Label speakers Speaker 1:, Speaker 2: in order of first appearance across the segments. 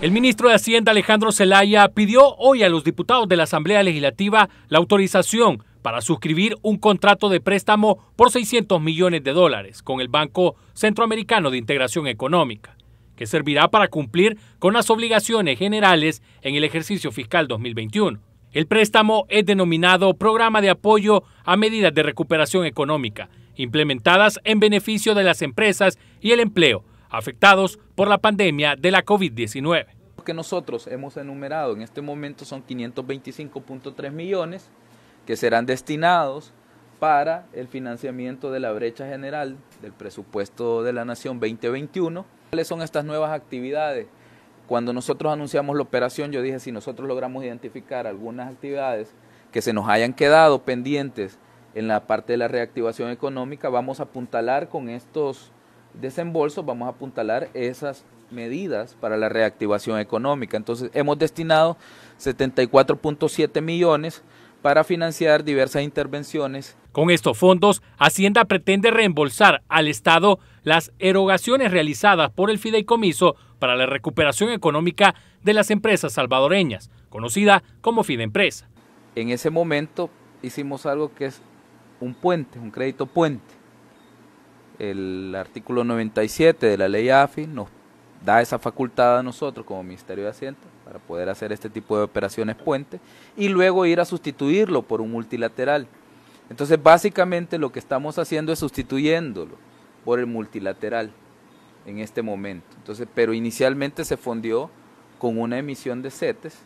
Speaker 1: El ministro de Hacienda Alejandro Zelaya pidió hoy a los diputados de la Asamblea Legislativa la autorización para suscribir un contrato de préstamo por 600 millones de dólares con el Banco Centroamericano de Integración Económica, que servirá para cumplir con las obligaciones generales en el ejercicio fiscal 2021. El préstamo es denominado Programa de Apoyo a Medidas de Recuperación Económica, implementadas en beneficio de las empresas y el empleo afectados por la pandemia de la COVID-19.
Speaker 2: Lo que nosotros hemos enumerado en este momento son 525.3 millones que serán destinados para el financiamiento de la brecha general del presupuesto de la Nación 2021. ¿Cuáles son estas nuevas actividades? Cuando nosotros anunciamos la operación, yo dije, si nosotros logramos identificar algunas actividades que se nos hayan quedado pendientes en la parte de la reactivación económica, vamos a apuntalar con estos Desembolso vamos a apuntalar esas medidas para la reactivación económica. Entonces, hemos destinado 74.7 millones para financiar diversas intervenciones.
Speaker 1: Con estos fondos, Hacienda pretende reembolsar al Estado las erogaciones realizadas por el fideicomiso para la recuperación económica de las empresas salvadoreñas, conocida
Speaker 2: como Fideempresa. En ese momento hicimos algo que es un puente, un crédito puente el artículo 97 de la ley AFI nos da esa facultad a nosotros como Ministerio de Hacienda para poder hacer este tipo de operaciones puente y luego ir a sustituirlo por un multilateral. Entonces básicamente lo que estamos haciendo es sustituyéndolo por el multilateral en este momento. Entonces, pero inicialmente se fundió con una emisión de CETES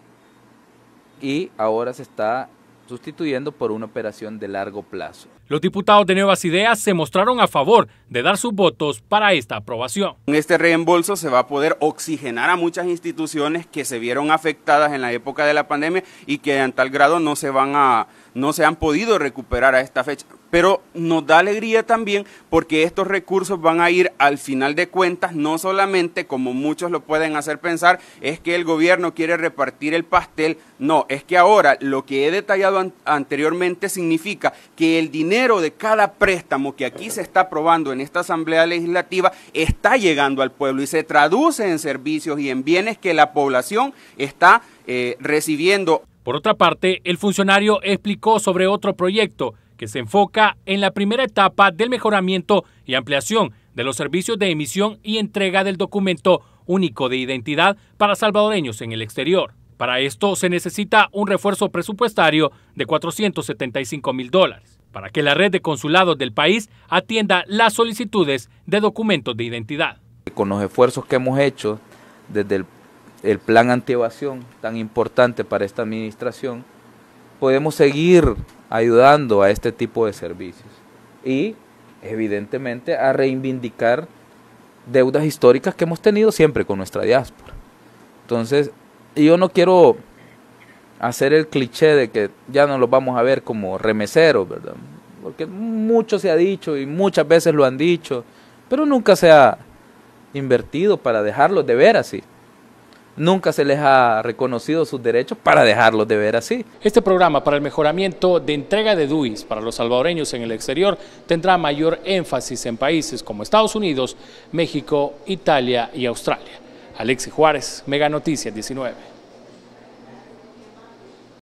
Speaker 2: y ahora se está sustituyendo por una operación de largo plazo.
Speaker 1: Los diputados de Nuevas Ideas se mostraron a favor de dar sus votos para esta aprobación.
Speaker 3: Con este reembolso se va a poder oxigenar a muchas instituciones que se vieron afectadas en la época de la pandemia y que en tal grado no se van a no se han podido recuperar a esta fecha. Pero nos da alegría también porque estos recursos van a ir al final de cuentas, no solamente como muchos lo pueden hacer pensar, es que el gobierno quiere repartir el pastel. No, es que ahora lo que he detallado anteriormente significa que el dinero de cada préstamo que aquí se está aprobando en esta Asamblea Legislativa está llegando al pueblo y se traduce en servicios y en bienes que la población está eh, recibiendo.
Speaker 1: Por otra parte, el funcionario explicó sobre otro proyecto que se enfoca en la primera etapa del mejoramiento y ampliación de los servicios de emisión y entrega del documento único de identidad para salvadoreños en el exterior. Para esto se necesita un refuerzo presupuestario de 475 mil dólares para que la red de consulados del país atienda las solicitudes de documentos de identidad.
Speaker 2: Con los esfuerzos que hemos hecho desde el el plan anti antievasión tan importante para esta administración, podemos seguir ayudando a este tipo de servicios y evidentemente a reivindicar deudas históricas que hemos tenido siempre con nuestra diáspora. Entonces, yo no quiero hacer el cliché de que ya no los vamos a ver como remeseros, ¿verdad? Porque mucho se ha dicho y muchas veces lo han dicho, pero nunca se ha invertido para dejarlos de ver así. Nunca se les ha reconocido sus derechos para dejarlos
Speaker 1: de ver así. Este programa para el mejoramiento de entrega de DUIs para los salvadoreños en el exterior tendrá mayor énfasis en países como Estados Unidos, México, Italia y Australia. Alexis Juárez, Mega Noticias 19.